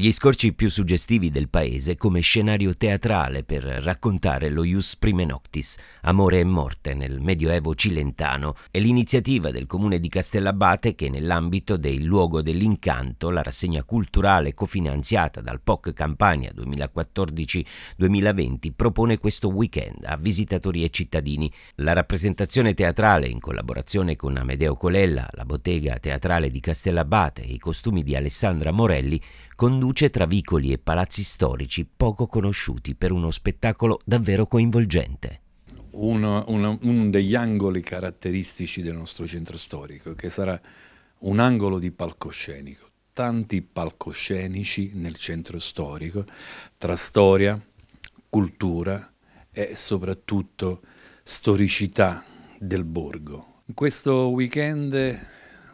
Gli scorci più suggestivi del paese come scenario teatrale per raccontare lo Ius Prime Noctis, amore e morte nel Medioevo cilentano, è l'iniziativa del comune di Castellabate che nell'ambito del Luogo dell'Incanto, la rassegna culturale cofinanziata dal POC Campania 2014-2020, propone questo weekend a visitatori e cittadini. La rappresentazione teatrale in collaborazione con Amedeo Colella, la bottega teatrale di Castellabate e i costumi di Alessandra Morelli conduce conduce tra vicoli e palazzi storici poco conosciuti per uno spettacolo davvero coinvolgente. Uno, uno, uno, degli angoli caratteristici del nostro centro storico, che sarà un angolo di palcoscenico, tanti palcoscenici nel centro storico, tra storia, cultura e soprattutto storicità del borgo. Questo weekend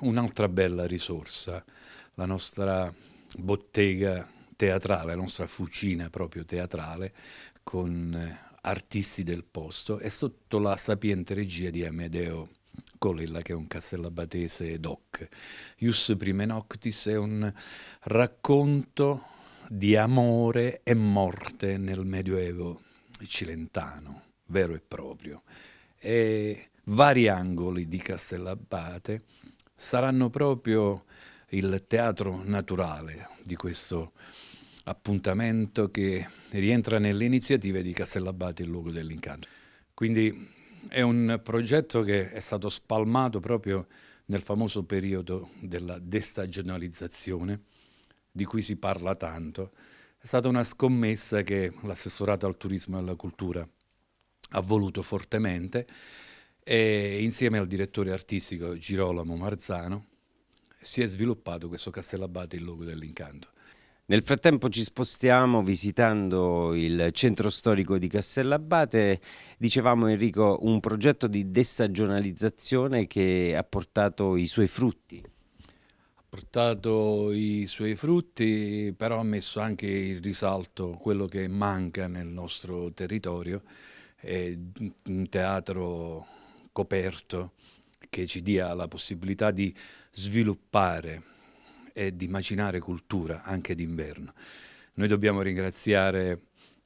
un'altra bella risorsa, la nostra bottega teatrale, la nostra fucina proprio teatrale, con eh, artisti del posto e sotto la sapiente regia di Amedeo Colella, che è un castellabatese doc. Ius Prime Noctis è un racconto di amore e morte nel Medioevo cilentano, vero e proprio. E vari angoli di Castellabate saranno proprio il teatro naturale di questo appuntamento che rientra nelle iniziative di Castellabate, il luogo dell'incanto. Quindi è un progetto che è stato spalmato proprio nel famoso periodo della destagionalizzazione, di cui si parla tanto. È stata una scommessa che l'assessorato al turismo e alla cultura ha voluto fortemente e insieme al direttore artistico Girolamo Marzano si è sviluppato questo Castellabate, il luogo dell'incanto. Nel frattempo ci spostiamo visitando il centro storico di Castellabate, dicevamo Enrico un progetto di destagionalizzazione che ha portato i suoi frutti. Ha portato i suoi frutti, però ha messo anche in risalto quello che manca nel nostro territorio, è eh, un teatro coperto, che ci dia la possibilità di sviluppare e di immaginare cultura anche d'inverno. Noi dobbiamo ringraziare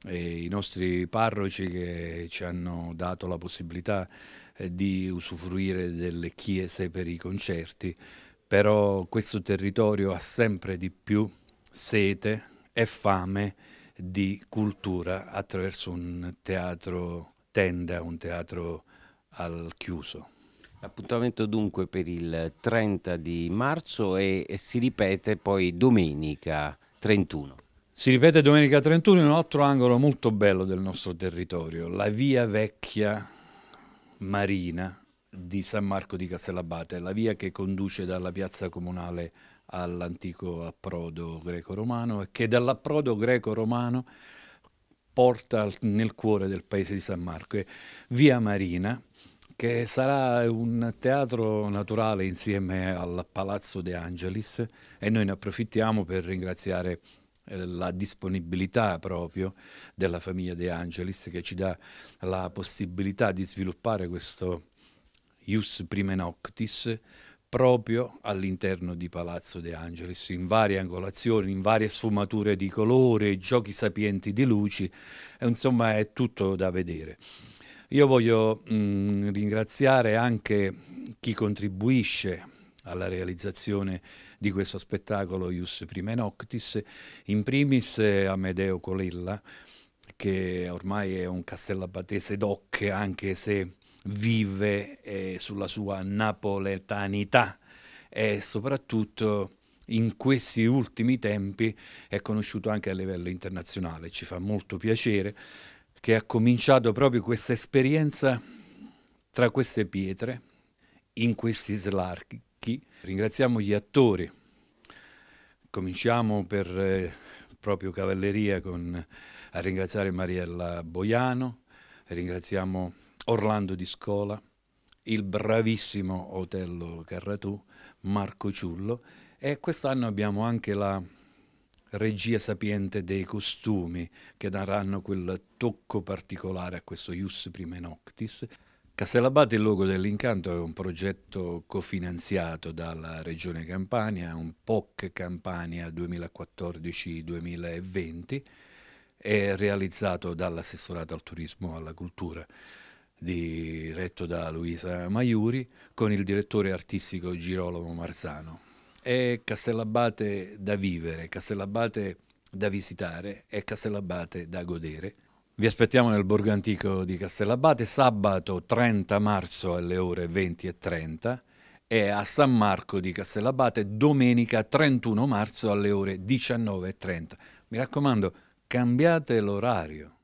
eh, i nostri parroci che ci hanno dato la possibilità eh, di usufruire delle chiese per i concerti, però questo territorio ha sempre di più sete e fame di cultura attraverso un teatro tenda, un teatro al chiuso. L'appuntamento dunque per il 30 di marzo e, e si ripete poi domenica 31. Si ripete domenica 31 in un altro angolo molto bello del nostro territorio, la via vecchia marina di San Marco di Castellabate, la via che conduce dalla piazza comunale all'antico approdo greco-romano e che dall'approdo greco-romano porta nel cuore del paese di San Marco. È via Marina, che sarà un teatro naturale insieme al Palazzo De Angelis e noi ne approfittiamo per ringraziare eh, la disponibilità proprio della famiglia De Angelis che ci dà la possibilità di sviluppare questo Ius Prime Noctis proprio all'interno di Palazzo De Angelis, in varie angolazioni, in varie sfumature di colore, giochi sapienti di luci, insomma è tutto da vedere. Io voglio mh, mm, ringraziare anche chi contribuisce alla realizzazione di questo spettacolo Ius Prime Noctis, in primis eh, Amedeo Colella, che ormai è un castellabatese doc, anche se vive eh, sulla sua napoletanità e soprattutto in questi ultimi tempi è conosciuto anche a livello internazionale, ci fa molto piacere che ha cominciato proprio questa esperienza tra queste pietre, in questi slarchi. Ringraziamo gli attori. Cominciamo per eh, proprio Cavalleria con, a ringraziare Mariella Boiano, ringraziamo Orlando Di Scola, il bravissimo Otello Carratù, Marco Ciullo e quest'anno abbiamo anche la regia sapiente dei costumi che daranno quel tocco particolare a questo Ius Prime Noctis. Castellabate il luogo dell'incanto è un progetto cofinanziato dalla Regione Campania, un POC Campania 2014-2020 è realizzato dall'assessorato al turismo e alla cultura diretto da Luisa Maiuri con il direttore artistico Girolamo Marzano è Castellabate da vivere, Castellabate da visitare e Castellabate da godere. Vi aspettiamo nel Borgo Antico di Castellabate sabato 30 marzo alle ore 20 e 30 e a San Marco di Castellabate domenica 31 marzo alle ore 19 e 30. Mi raccomando, cambiate l'orario.